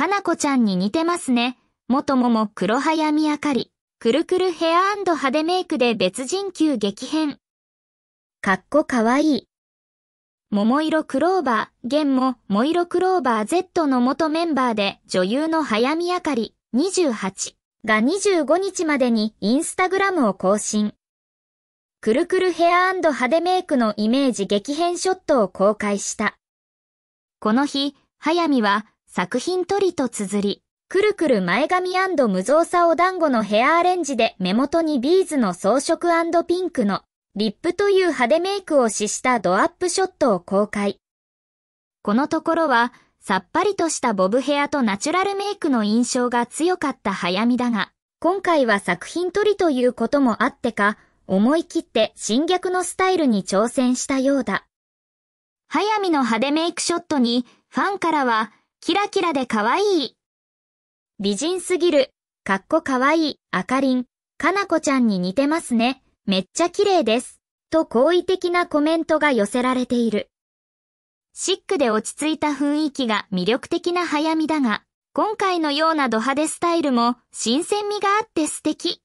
かなこちゃんに似てますね。元もも黒早見あかり。くるくるヘア派手メイクで別人級激変。かっこかわいい。桃色クローバー、ンも、桃色クローバー Z の元メンバーで、女優の早見あかり、28が25日までにインスタグラムを更新。くるくるヘア派手メイクのイメージ激変ショットを公開した。この日、早見は作品取りと綴り、くるくる前髪無造作お団子のヘアアレンジで目元にビーズの装飾ピンクのリップという派手メイクを死したドアップショットを公開。このところはさっぱりとしたボブヘアとナチュラルメイクの印象が強かった早見だが、今回は作品撮りということもあってか、思い切って侵略のスタイルに挑戦したようだ。早見の派手メイクショットにファンからはキラキラで可愛い。美人すぎる、かっこわいい、あかりん、かなこちゃんに似てますね。めっちゃ綺麗です。と好意的なコメントが寄せられている。シックで落ち着いた雰囲気が魅力的な早見だが、今回のようなド派手スタイルも新鮮味があって素敵。